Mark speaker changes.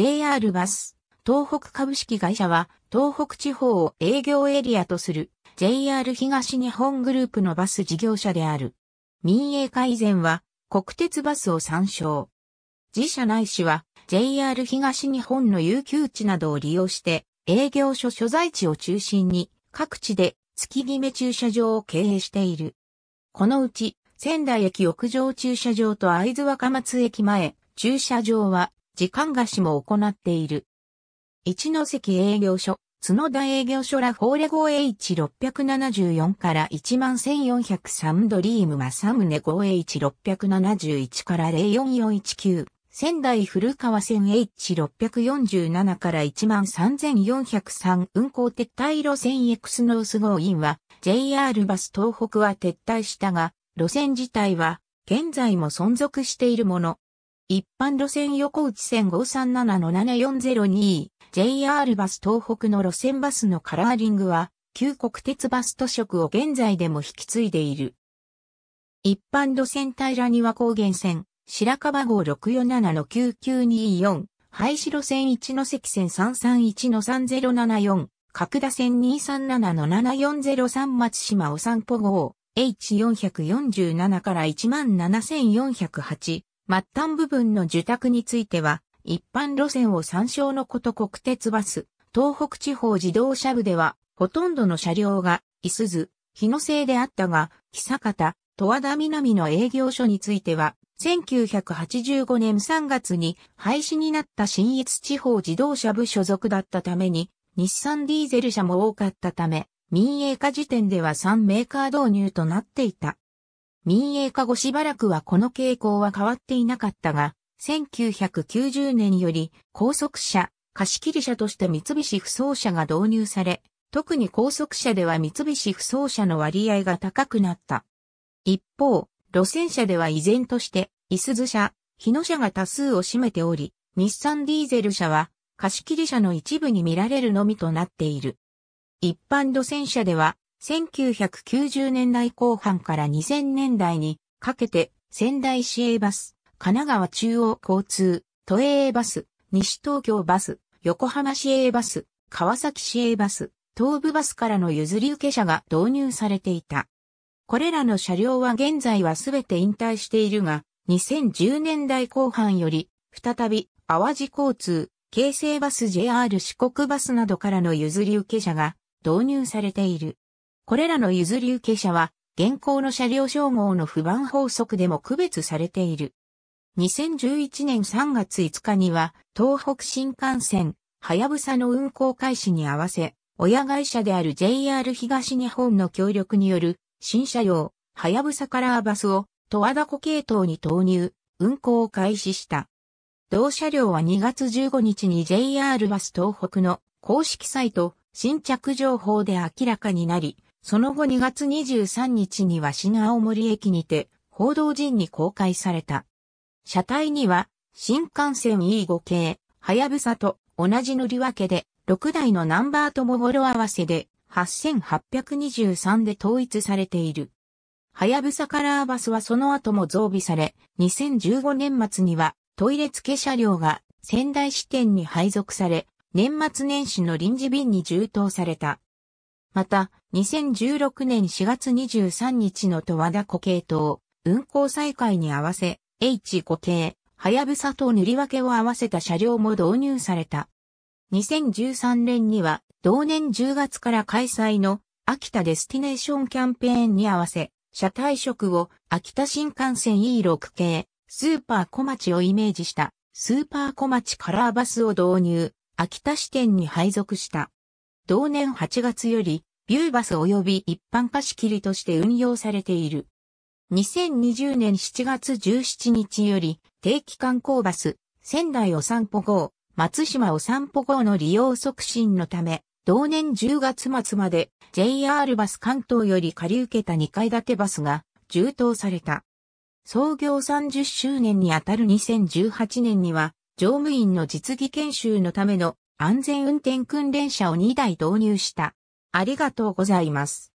Speaker 1: JR バス、東北株式会社は、東北地方を営業エリアとする JR 東日本グループのバス事業者である。民営化以前は、国鉄バスを参照。自社内市は、JR 東日本の有給地などを利用して、営業所所在地を中心に、各地で月決め駐車場を経営している。このうち、仙台駅屋上駐車場と会津若松駅前、駐車場は時間貸しも行っている。一関営業所、角田営業所ラフォーレ 5H674 から11403ドリームマサムネ 5H671 から04419。仙台古川線 H647 から13403運行撤退路線 X ノース号ンは JR バス東北は撤退したが、路線自体は現在も存続しているもの。一般路線横内線537-7402、JR バス東北の路線バスのカラーリングは、旧国鉄バス都色を現在でも引き継いでいる。一般路線平庭高原線、白樺号647-9924、廃止路線一の関線331-3074、角田線237-7403松島お散歩号、H447 から17408、末端部分の受託については、一般路線を参照のこと国鉄バス、東北地方自動車部では、ほとんどの車両が、いすず、日野製であったが、久方、戸和田南の営業所については、1985年3月に廃止になった新越地方自動車部所属だったために、日産ディーゼル車も多かったため、民営化時点では3メーカー導入となっていた。民営化後しばらくはこの傾向は変わっていなかったが、1990年より高速車、貸切車として三菱不走車が導入され、特に高速車では三菱不走車の割合が高くなった。一方、路線車では依然として、いすず車、日野車が多数を占めており、日産ディーゼル車は貸切車の一部に見られるのみとなっている。一般路線車では、1990年代後半から2000年代にかけて仙台市営バス、神奈川中央交通、都営バス、西東京バス、横浜市営バス、川崎市営バス、東部バスからの譲り受け車が導入されていた。これらの車両は現在はすべて引退しているが、2010年代後半より、再び、淡路交通、京成バス JR 四国バスなどからの譲り受け車が導入されている。これらの譲り受け車は、現行の車両称号の不番法則でも区別されている。2011年3月5日には、東北新幹線、はやぶさの運行開始に合わせ、親会社である JR 東日本の協力による、新車両、はやぶさカラーバスを、十和田湖系統に投入、運行を開始した。同車両は2月15日に JR バス東北の公式サイト、新着情報で明らかになり、その後2月23日には新青森駅にて報道陣に公開された。車体には新幹線 E5 系、はやぶさと同じ乗り分けで6台のナンバーともごろ合わせで8823で統一されている。はやぶさカラーバスはその後も増備され、2015年末にはトイレ付け車両が仙台支店に配属され、年末年始の臨時便に充当された。また、2016年4月23日の十和田湖系統、運行再開に合わせ、H5 系、はやぶさと塗り分けを合わせた車両も導入された。2013年には、同年10月から開催の秋田デスティネーションキャンペーンに合わせ、車体色を秋田新幹線 E6 系、スーパー小町をイメージしたスーパー小町カラーバスを導入、秋田支店に配属した。同年8月よりビューバス及び一般貸し切りとして運用されている。2020年7月17日より定期観光バス、仙台お散歩号、松島お散歩号の利用促進のため、同年10月末まで JR バス関東より借り受けた2階建てバスが充当された。創業30周年にあたる2018年には、乗務員の実技研修のための安全運転訓練車を2台導入した。ありがとうございます。